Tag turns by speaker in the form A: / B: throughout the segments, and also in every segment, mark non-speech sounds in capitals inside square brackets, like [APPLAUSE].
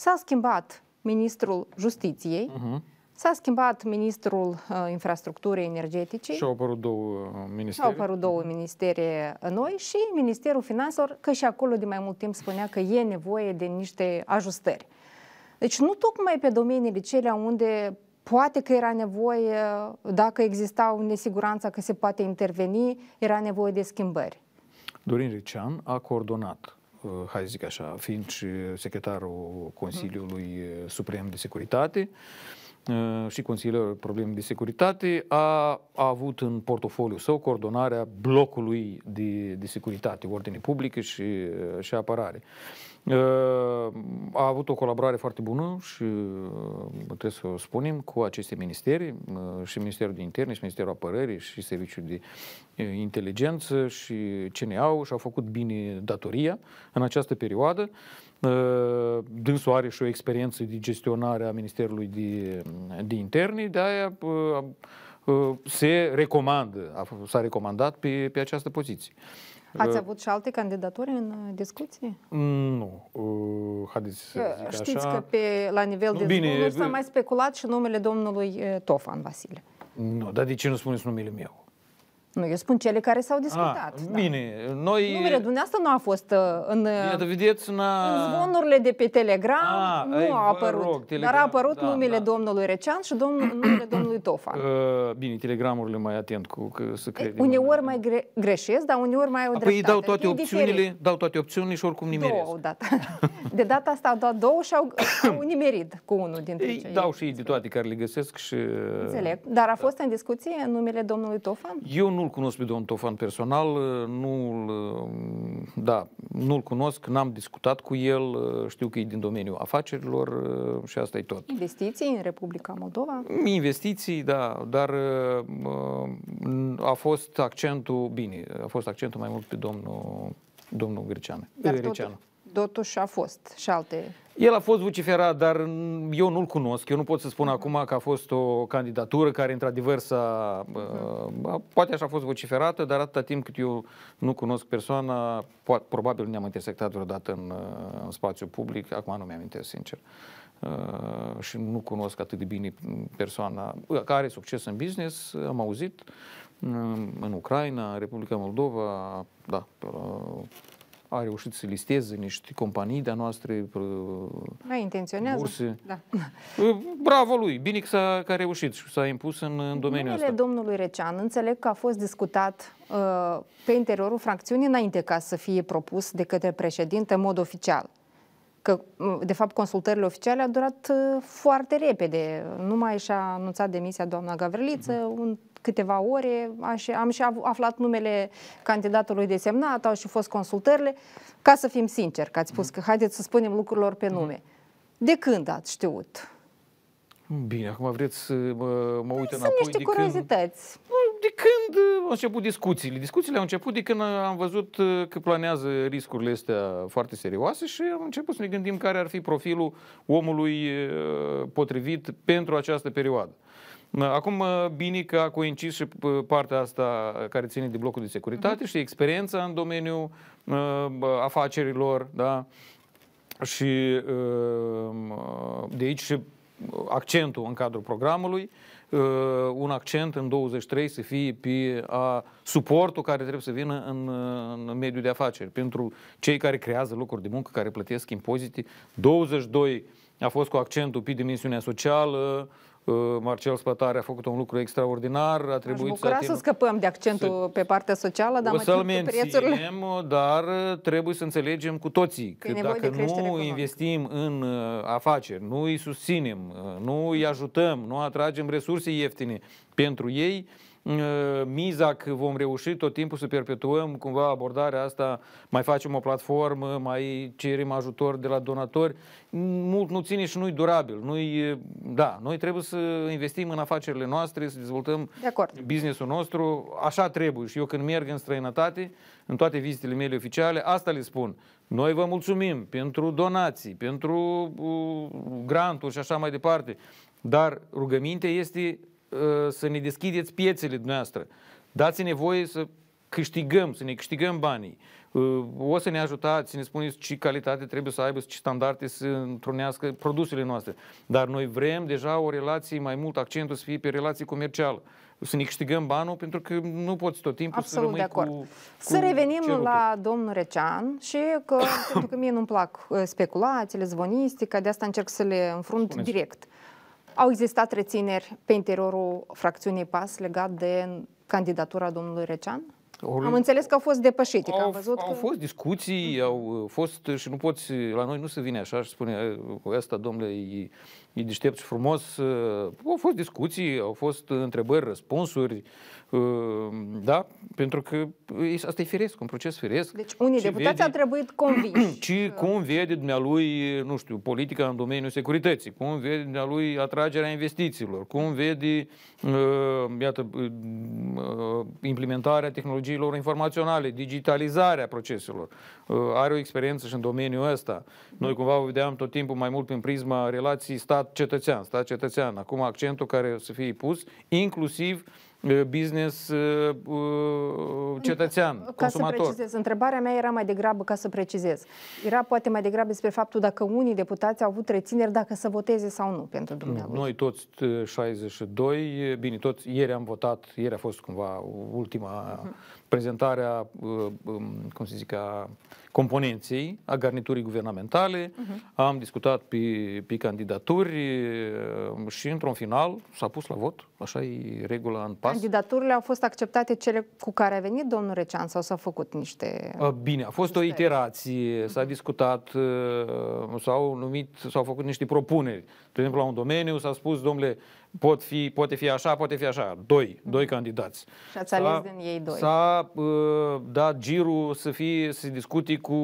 A: S-a schimbat ministrul justiției, uh-huh. s-a schimbat ministrul uh, infrastructurii energetice. Și au
B: apărut două uh, ministere. Au apărut
A: două mhm. ministere noi și Ministerul Finanțelor, că și acolo de mai mult timp spunea că e nevoie de niște ajustări. Deci nu tocmai pe domeniile cele unde poate că era nevoie, dacă exista o nesiguranță că se poate interveni, era nevoie de schimbări.
B: Dorin Ricean a coordonat Eh, hai să zic așa, fiind și secretarul Consiliului mhm. eh, Suprem de Securitate eh, și Consiliul probleme de securitate, a, a avut în portofoliu său coordonarea blocului de, de securitate, ordine publică și, și apărare. Uh, Uh, a avut o colaborare foarte bună și uh, trebuie să o spunem cu aceste ministeri, uh, și Ministerul de Interne, și Ministerul Apărării, și Serviciul de Inteligență, și CNA-ul, și au făcut bine datoria în această perioadă. Dânsul are și o experiență de gestionare a Ministerului de, de Interne, de aia se recomandă, s-a recomandat pe, pe această poziție. Ați avut
A: și alte candidaturi în uh, discuții?
B: Mm, nu. Uh, haideți să zic Știți așa. că
A: pe, la nivel nu, de bine, zbunuri s-a mai speculat și numele domnului uh, Tofan Vasile.
B: Nu, dar de ce nu spuneți numele meu?
A: Nu, eu spun cele care s-au discutat. A, ah, da.
B: noi... Numele dumneavoastră
A: nu a fost uh, în, uh, Iată,
B: vedeți, na... în zvonurile
A: de pe Telegram, ah, a, nu ai, a apărut. Rog, telegram, dar a apărut da, numele da. domnului Recean și domn, numele [COUGHS] domnului Tofan.
B: Uh, bine, telegramurile mai atent cu că să credem.
A: Uneori mai gre- greșesc, dar uneori mai au păi, dreptate. Păi dau toate, opțiunile, diferit.
B: dau toate opțiunile și oricum nimeresc. Două
A: dată. [LAUGHS] De data asta au dat două și au, [COUGHS] au nimerit cu unul dintre ei. Cei dau
B: și ei de toate care le găsesc și... Înțeleg.
A: Dar a da. fost da. în discuție numele domnului Tofan?
B: Eu nu nu-l cunosc pe domnul Tofan personal, uh, nu-l, uh, da, nu-l cunosc, n-am discutat cu el, uh, știu că e din domeniul afacerilor și asta e tot.
A: Investiții în Republica Moldova?
B: Investiții, da, dar a fost accentul, bine, a fost accentul mai mult pe domnul, domnul Griceanu. Dar Tot,
A: totuși a fost și alte...
B: El a fost vociferat, dar eu nu-l cunosc. Eu nu pot să spun uh-huh. acum că a fost o candidatură care, într-adevăr, uh-huh. uh, poate așa a fost vociferată, dar atâta timp cât eu nu cunosc persoana, poate, probabil nu ne-am intersectat vreodată în, uh, în spațiu public, acum nu mi-am inteles, sincer. Uh, și nu cunosc atât de bine persoana uh, care are succes în business, am auzit, uh, în Ucraina, Republica Moldova, da, a reușit să listeze niște companii de-a noastre.
A: Da, intenționează. Burse. Da.
B: Bravo lui! Bine că, s-a, că a reușit și s-a impus în, în
A: domeniul Numele ăsta. domnului Recean, înțeleg că a fost discutat uh, pe interiorul fracțiunii înainte ca să fie propus de către președinte în mod oficial. Că, de fapt, consultările oficiale au durat uh, foarte repede. Numai și-a anunțat demisia doamna Gavriliță, uh-huh. un câteva ore, am și aflat numele candidatului de semnat, au și fost consultările, ca să fim sinceri, că ați spus mm. că haideți să spunem lucrurilor pe mm. nume. De când ați știut?
B: Bine, acum vreți să mă, mă uit înapoi. Sunt niște de
A: curiozități. Când,
B: de când uh, au început discuțiile? Discuțiile au început de când uh, am văzut uh, că planează riscurile astea foarte serioase și am început să ne gândim care ar fi profilul omului potrivit pentru această perioadă. Da, acum, bine că a coincis și partea asta care ține de blocul de securitate uh-huh. și experiența în domeniul uh, afacerilor, da? Și uh, de aici și accentul în cadrul programului, uh, un accent în 23 să fie pe a, suportul care trebuie să vină în, în mediul de afaceri. Pentru cei care creează locuri de muncă, care plătesc impozite, 22 a fost cu accentul pe dimensiunea socială, uh, Marcel Spătare a făcut un lucru extraordinar. A trebuit Aș bucura să, ating... să
A: scăpăm de accentul să... pe partea socială, dar să menținem,
B: dar trebuie să înțelegem cu toții că, că dacă nu economic. investim în uh, afaceri, nu îi susținem, uh, nu îi ajutăm, nu atragem resurse ieftine pentru ei, Uh, miza că vom reuși tot timpul să perpetuăm cumva abordarea asta, mai facem o platformă, mai cerem ajutor de la donatori, mult nu ține și nu-i durabil. Nu uh, da, noi trebuie să investim în afacerile noastre, să dezvoltăm de businessul nostru, așa trebuie. Și eu când merg în străinătate, în toate vizitele mele oficiale, asta le spun. Noi vă mulțumim pentru donații, pentru uh, granturi și așa mai departe. Dar rugămintea este Uh, să ne deschideți piețele dumneavoastră. Dați-ne voie să câștigăm, să ne câștigăm banii. Uh, o să ne ajutați, să ne spuneți ce calitate trebuie să aibă, ce standarde să întrunească produsele noastre. Dar noi vrem deja o relație, mai mult accentul să fie pe relație comercială. Să ne câștigăm banul, pentru că nu poți tot timpul Absolut să rămâi de acord. Cu, cu Să revenim cerutul.
A: la domnul Recean și că, [COUGHS] pentru că mie nu-mi plac uh, speculațiile, zvonistica, de asta încerc să le înfrunt Spuneți. direct. Uh, au existat rețineri pe interiorul fracțiunii PAS legat de candidatura domnului Recean? Am înțeles că au fost depășite, că au, am văzut Au că... fost
B: discuții, mhm. au uh, fost și nu poți, uh, la noi nu se vine așa și spune cu asta, domnule, e, e deștept și frumos. Uh, au fost discuții, au fost întrebări, răspunsuri, da, pentru că asta e firesc, un proces firesc. Deci
A: unii deputați vede, au trebuit [CLEARS THROAT] convinși.
B: Ci cum vede dumnealui, nu știu, politica în domeniul securității, cum vede dumnealui atragerea investițiilor, cum vede, iată, implementarea tehnologiei tehnologiilor informaționale, digitalizarea proceselor. Uh, are o experiență și în domeniul ăsta. Noi cumva o vedeam tot timpul mai mult prin prisma relației stat-cetățean, stat-cetățean. Acum accentul care să fie pus, inclusiv business cetățean, ca consumator. Ca să precizez,
A: întrebarea mea era mai degrabă ca să precizez. Era poate mai degrabă despre faptul dacă unii deputați au avut rețineri dacă să voteze sau nu pentru dumneavoastră.
B: Noi toți 62, bine, toți ieri am votat, ieri a fost cumva ultima uh-huh. prezentare a, cum se zic, a componenței a garniturii guvernamentale, uh-huh. am discutat pe, pe candidaturi uh, și într-un final s-a pus la vot, așa e regula în pas.
A: Candidaturile au fost acceptate cele cu care a venit domnul Recean sau s au făcut niște...
B: Bine, a fost o iterație, s-a mhm. discutat, uh, s-au numit, s-au făcut niște propuneri. De exemplu, la un domeniu s-a spus, domnule, pot fi, poate fi așa, poate fi așa, doi, doi candidați.
A: Și ați ales din ei doi.
B: S-a uh, dat girul să fie, să discute cu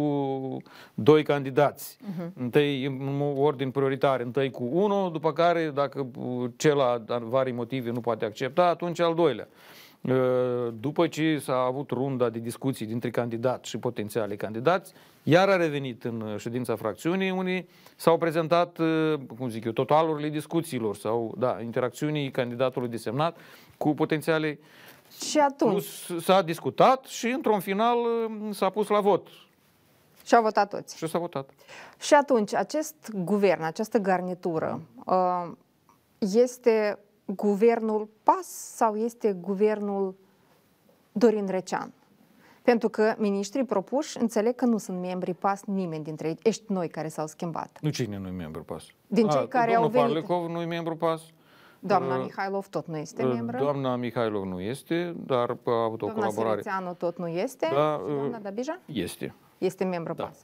B: doi candidați. Uh-huh. Întâi, în ordin prioritar, întâi cu unul, după care, dacă uh, cel are motive nu poate accepta, atunci al doilea. Uh, Ă, după ce s-a avut runda de discuții dintre candidați și potențiale candidați, iar a revenit în ședința fracțiunii, unii s-au prezentat, ă, cum zic eu, totalurile discuțiilor sau, da, interacțiunii candidatului desemnat cu potențiale.
A: Și atunci?
B: S-a discutat și, într-un final, ă, s-a
A: pus la vot. Și au votat toți. Și s-a votat. Și atunci, acest guvern, această garnitură, este guvernul PAS sau este guvernul Dorin Recean? Pentru că miniștrii propuși înțeleg că nu sunt membri PAS nimeni dintre ei. Ești noi care s-au schimbat.
B: Nu cine nu e membru PAS? Din cei A, care au venit. Parlecov nu e membru PAS.
A: Doamna uh, Mihailov tot nu este uh, membră. Doamna
B: Mihailov nu este, dar uh, a avut doamna o colaborare.
A: Doamna tot nu este. Da, doamna Dabija? Este. Este membru da. PAS.